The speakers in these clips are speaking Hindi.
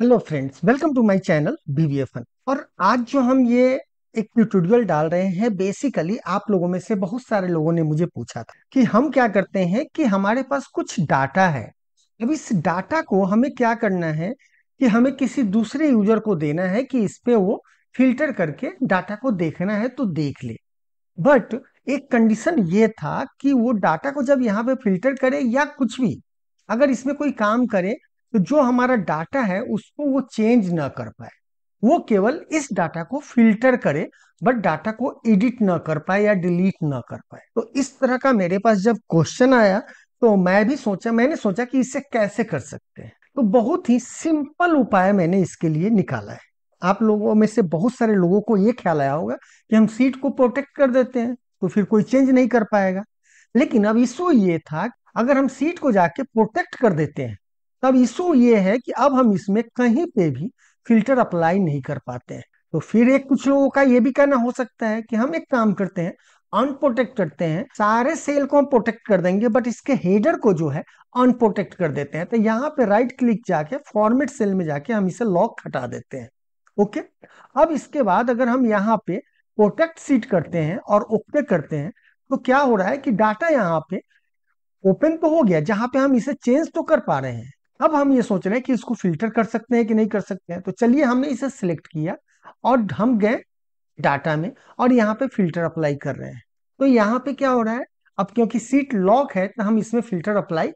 Hello friends welcome to my channel B V F N और आज जो हम ये एक ट्यूटोरियल डाल रहे हैं बेसिकली आप लोगों में से बहुत सारे लोगों ने मुझे पूछा था कि हम क्या करते हैं कि हमारे पास कुछ डाटा है अब इस डाटा को हमें क्या करना है कि हमें किसी दूसरे यूजर को देना है कि इस पे वो फिल्टर करके डाटा को देखना है तो देख ले बट एक कंडीशन ये था कि वो डाटा को जब यहाँ पे फिल्टर करे या कुछ भी अगर इसमें कोई काम करे तो जो हमारा डाटा है उसको वो चेंज ना कर पाए वो केवल इस डाटा को फिल्टर करे बट डाटा को एडिट ना कर पाए या डिलीट ना कर पाए तो इस तरह का मेरे पास जब क्वेश्चन आया तो मैं भी सोचा मैंने सोचा कि इसे कैसे कर सकते हैं तो बहुत ही सिंपल उपाय मैंने इसके लिए निकाला है आप लोगों में से बहुत सारे लोगों को ये ख्याल आया होगा कि हम सीट को प्रोटेक्ट कर देते हैं तो फिर कोई चेंज नहीं कर पाएगा लेकिन अब इशू ये था अगर हम सीट को जाके प्रोटेक्ट कर देते हैं तब इशू ये है कि अब हम इसमें कहीं पे भी फिल्टर अप्लाई नहीं कर पाते हैं तो फिर एक कुछ लोगों का ये भी कहना हो सकता है कि हम एक काम करते हैं अनप्रोटेक्ट करते हैं सारे सेल को हम प्रोटेक्ट कर देंगे बट इसके हेडर को जो है अनप्रोटेक्ट कर देते हैं तो यहाँ पे राइट क्लिक जाके फॉर्मेट सेल में जाके हम इसे लॉक हटा देते हैं ओके अब इसके बाद अगर हम यहाँ पे प्रोटेक्ट सीट करते हैं और ओके करते हैं तो क्या हो रहा है कि डाटा यहाँ पे ओपन तो हो गया जहाँ पे हम इसे चेंज तो कर पा रहे हैं अब हम ये सोच रहे हैं कि इसको फिल्टर कर सकते हैं कि नहीं कर सकते हैं तो चलिए हमने इसे सिलेक्ट किया और हम गए डाटा में और यहाँ पे फिल्टर अप्लाई कर रहे हैं तो यहाँ पे क्या हो रहा है अब क्योंकि सीट लॉक है तो हम इसमें फिल्टर अप्लाई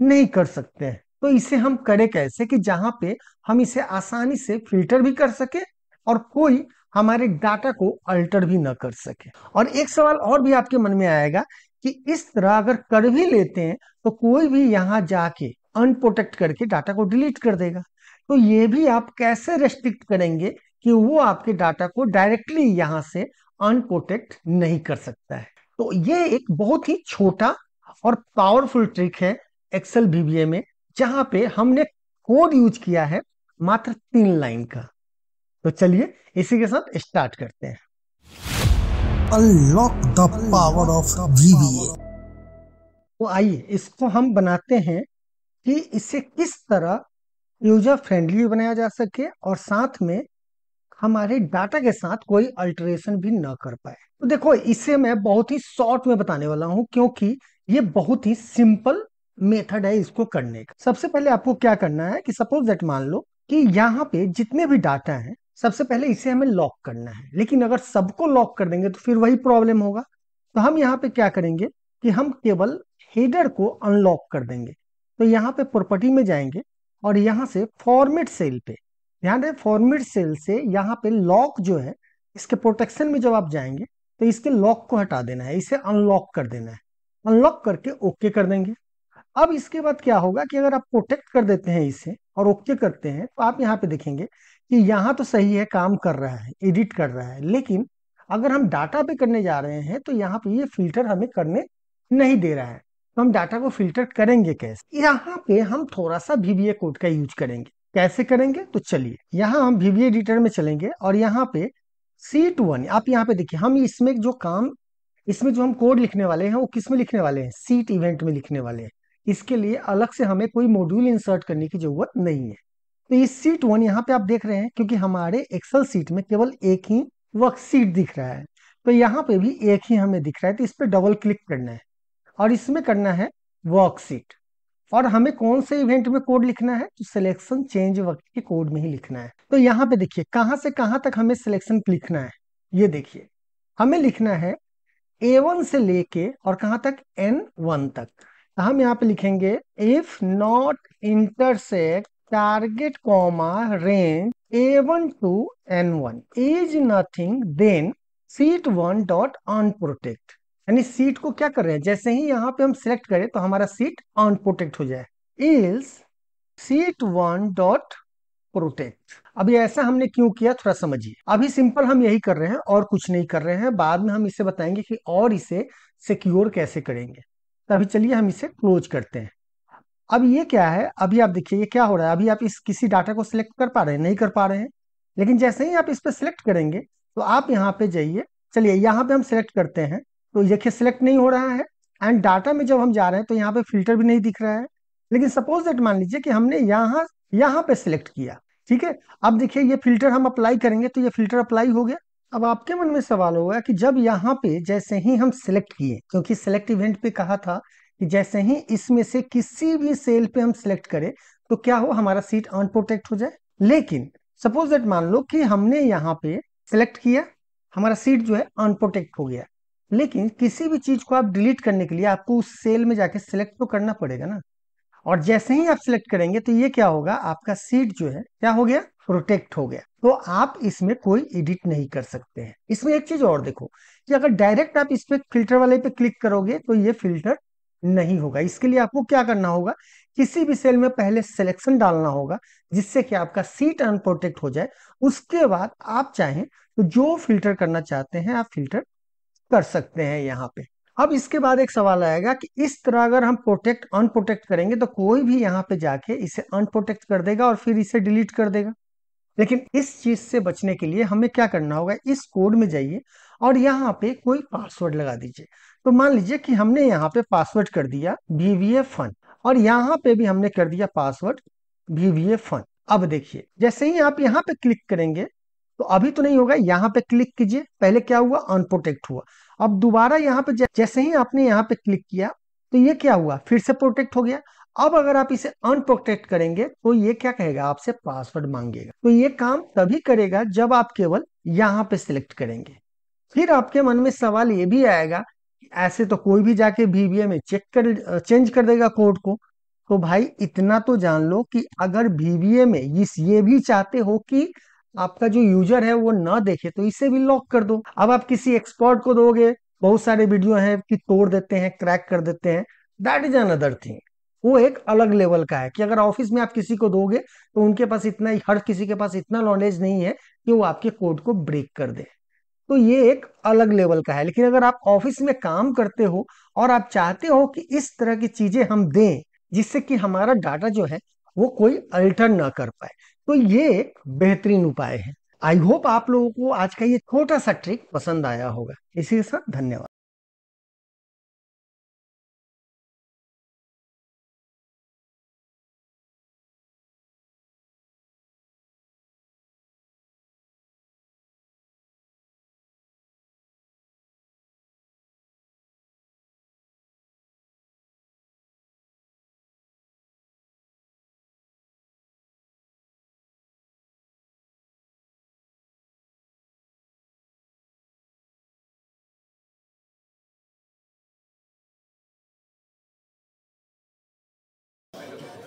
नहीं कर सकते हैं तो इसे हम करें कैसे कि जहाँ पे हम इसे आसानी से फिल्टर भी कर सके और कोई हमारे डाटा को अल्टर भी ना कर सके और एक सवाल और भी आपके मन में आएगा कि इस तरह अगर कर भी लेते हैं तो कोई भी यहाँ जाके अनप्रोटेक्ट करके डाटा को डिलीट कर देगा तो ये भी आप कैसे रेस्ट्रिक्ट करेंगे कि वो आपके डाटा को डायरेक्टली यहाँ से अनप्रोटेक्ट नहीं कर सकता है तो ये एक बहुत ही छोटा और पावरफुल ट्रिक है एक्सेल बीबीए में जहां पे हमने कोड यूज किया है मात्र तीन लाइन का तो चलिए इसी के साथ स्टार्ट करते हैं unlock the power of V B A तो आइए इसको हम बनाते हैं कि इसे किस तरह यूजर फ्रेंडली बनाया जा सके और साथ में हमारे डाटा के साथ कोई अल्टरेशन भी ना कर पाए तो देखो इसे मैं बहुत ही शॉर्ट में बताने वाला हूं क्योंकि ये बहुत ही सिंपल मेथड है इसको करने का सबसे पहले आपको क्या करना है कि सपोज दैट मान लो कि यहाँ पे जितने भी डाटा है सबसे पहले इसे हमें लॉक करना है लेकिन अगर सबको लॉक कर देंगे तो फिर वही प्रॉब्लम होगा तो हम यहाँ पे क्या करेंगे कि हम केवल हेडर को अनलॉक कर देंगे तो यहाँ पे प्रॉपर्टी में जाएंगे और यहाँ से फॉर्मेट सेल पे ध्यान रहे फॉर्मेट सेल से यहाँ पे लॉक जो है इसके प्रोटेक्शन में जब आप जाएंगे तो इसके लॉक को हटा देना है इसे अनलॉक कर देना है अनलॉक करके ओके कर देंगे अब इसके बाद क्या होगा कि अगर आप प्रोटेक्ट कर देते हैं इसे और ओके करते हैं तो आप यहाँ पे देखेंगे कि यहाँ तो सही है काम कर रहा है एडिट कर रहा है लेकिन अगर हम डाटा पे करने जा रहे हैं तो यहाँ पे ये फिल्टर हमें करने नहीं दे रहा है तो हम डाटा को फिल्टर करेंगे कैसे यहाँ पे हम थोड़ा सा वीवीए कोड का यूज करेंगे कैसे करेंगे तो चलिए यहाँ हम वीबीए एडिटर में चलेंगे और यहाँ पे सीट वन आप यहाँ पे देखिए हम इसमें जो काम इसमें जो हम कोड लिखने वाले हैं वो किस में लिखने वाले हैं सीट इवेंट में लिखने वाले हैं इसके लिए अलग से हमें कोई मॉड्यूल इंसर्ट करने की जरूरत नहीं है तो ये सीट वन यहाँ पे आप देख रहे हैं क्योंकि हमारे एक्सल सीट में केवल एक ही वर्कशीट दिख रहा है तो यहाँ पे भी एक ही हमें दिख रहा है तो इस पर डबल क्लिक करना है और इसमें करना है वर्कशीट और हमें कौन से इवेंट में कोड लिखना है तो सिलेक्शन चेंज वक्त के कोड में ही लिखना है तो यहाँ पे देखिए कहाँ से कहाँ तक हमें सिलेक्शन लिखना है ये देखिए हमें लिखना है ए वन से लेके और कहाँ तक एन वन तक तो हम यहाँ पे लिखेंगे if not intersect target comma range A one to N one is nothing then sheet one dot unprotect यानी सीट को क्या कर रहे हैं जैसे ही यहाँ पे हम सिलेक्ट करें तो हमारा सीट ऑन प्रोटेक्ट हो जाए is sheet one dot protect अभी ऐसा हमने क्यों किया थोड़ा समझिए अभी सिंपल हम यही कर रहे हैं और कुछ नहीं कर रहे हैं बाद में हम इसे बताएंगे कि और इसे सिक्योर कैसे करेंगे अभी चलिए हम इसे क्लोज करते हैं अब ये क्या है अभी आप देखिए ये क्या हो रहा है अभी आप इस किसी डाटा को सिलेक्ट कर पा रहे हैं नहीं कर पा रहे हैं लेकिन जैसे ही आप इस पर सिलेक्ट करेंगे तो आप यहाँ पे जाइए चलिए यहाँ पे हम सिलेक्ट करते हैं तो ये सिलेक्ट नहीं हो रहा है एंड डाटा में जब हम जा रहे हैं तो यहाँ पे फिल्टर भी नहीं दिख रहा है लेकिन सपोज दैट मान लीजिए कि हमने यहाँ यहाँ पे सिलेक्ट किया ठीक है अब देखिए ये फिल्टर हम अप्लाई करेंगे तो ये फिल्टर अप्लाई हो गया अब आपके मन में सवाल होगा कि जब यहाँ पे जैसे ही हम सिलेक्ट किए क्योंकि सिलेक्ट इवेंट पे कहा था कि जैसे ही इसमें से किसी भी सेल पे हम सिलेक्ट करें तो क्या हो हमारा सीट अनप्रोटेक्ट हो जाए लेकिन सपोज दैट मान लो कि हमने यहाँ पे सिलेक्ट किया हमारा सीट जो है अनप्रोटेक्ट हो गया लेकिन किसी भी चीज को आप डिलीट करने के लिए आपको उस सेल में जाके सिलेक्ट तो करना पड़ेगा ना और जैसे ही आप सिलेक्ट करेंगे तो ये क्या होगा आपका सीट जो है क्या हो गया प्रोटेक्ट हो गया तो आप इसमें कोई एडिट नहीं कर सकते हैं इसमें एक चीज और देखो कि अगर डायरेक्ट आप इस पे फिल्टर वाले पे क्लिक करोगे तो ये फिल्टर नहीं होगा इसके लिए आपको क्या करना होगा किसी भी सेल में पहले सिलेक्शन डालना होगा जिससे कि आपका सीट अनप्रोटेक्ट हो जाए उसके बाद आप चाहें तो जो फिल्टर करना चाहते हैं आप फिल्टर कर सकते हैं यहाँ पे अब इसके बाद एक सवाल आएगा कि इस तरह अगर हम प्रोटेक्ट अनप्रोटेक्ट करेंगे तो कोई भी यहाँ पे जाके इसे अनप्रोटेक्ट कर देगा और फिर इसे डिलीट कर देगा लेकिन इस चीज से बचने के लिए हमें क्या करना होगा इस कोड में जाइए और यहाँ पे कोई पासवर्ड लगा दीजिए तो मान लीजिए कि हमने यहाँ पे पासवर्ड कर दिया बीवीए फन और यहाँ पे भी हमने कर दिया पासवर्ड बीवीए फन अब देखिए जैसे ही आप यहाँ पे क्लिक करेंगे तो अभी तो नहीं होगा यहाँ पे क्लिक कीजिए पहले क्या हुआ अनप्रोटेक्ट हुआ अब दोबारा यहाँ पे जैसे ही आपने यहाँ पे क्लिक किया तो ये क्या हुआ फिर से प्रोटेक्ट हो गया अब अगर आप इसे अनप्रोटेक्ट करेंगे तो ये क्या कहेगा आपसे पासवर्ड मांगेगा तो ये काम तभी करेगा जब आप केवल यहाँ पे सिलेक्ट करेंगे फिर आपके मन में सवाल ये भी आएगा ऐसे तो कोई भी जाके बीबीए में चेक कर चेंज कर देगा कोड को तो भाई इतना तो जान लो कि अगर बीबीए में इस ये भी चाहते हो कि आपका जो यूजर है वो ना देखे तो इसे भी लॉक कर दो अब आप किसी एक्सपर्ट को दोगे बहुत सारे वीडियो हैं कि तोड़ देते हैं क्रैक कर देते हैं दैट इज अनदर थिंग वो एक अलग लेवल का है कि अगर ऑफिस में आप किसी को दोगे तो उनके पास इतना हर किसी के पास इतना नॉलेज नहीं है कि वो आपके कोड को ब्रेक कर दे तो ये एक अलग लेवल का है लेकिन अगर आप ऑफिस में काम करते हो और आप चाहते हो कि इस तरह की चीजें हम दें जिससे कि हमारा डाटा जो है वो कोई अल्टर ना कर पाए तो ये बेहतरीन उपाय है आई होप आप लोगों को आज का ये छोटा सा ट्रिक पसंद आया होगा इसी के साथ धन्यवाद 알려줘.